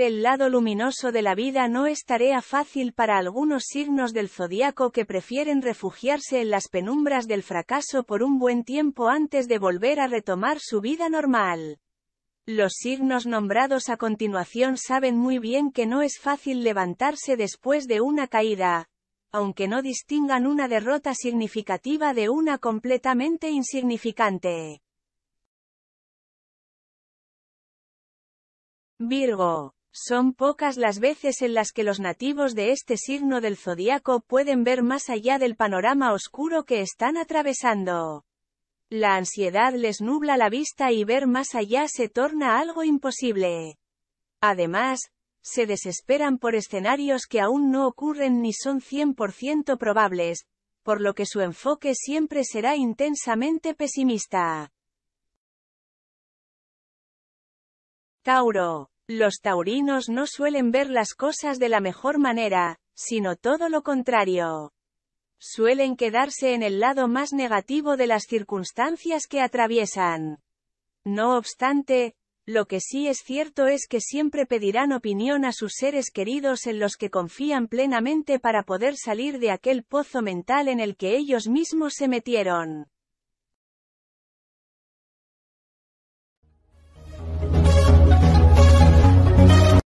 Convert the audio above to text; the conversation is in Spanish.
el lado luminoso de la vida no es tarea fácil para algunos signos del zodiaco que prefieren refugiarse en las penumbras del fracaso por un buen tiempo antes de volver a retomar su vida normal. Los signos nombrados a continuación saben muy bien que no es fácil levantarse después de una caída, aunque no distingan una derrota significativa de una completamente insignificante. Virgo son pocas las veces en las que los nativos de este signo del zodiaco pueden ver más allá del panorama oscuro que están atravesando. La ansiedad les nubla la vista y ver más allá se torna algo imposible. Además, se desesperan por escenarios que aún no ocurren ni son 100% probables, por lo que su enfoque siempre será intensamente pesimista. Tauro los taurinos no suelen ver las cosas de la mejor manera, sino todo lo contrario. Suelen quedarse en el lado más negativo de las circunstancias que atraviesan. No obstante, lo que sí es cierto es que siempre pedirán opinión a sus seres queridos en los que confían plenamente para poder salir de aquel pozo mental en el que ellos mismos se metieron.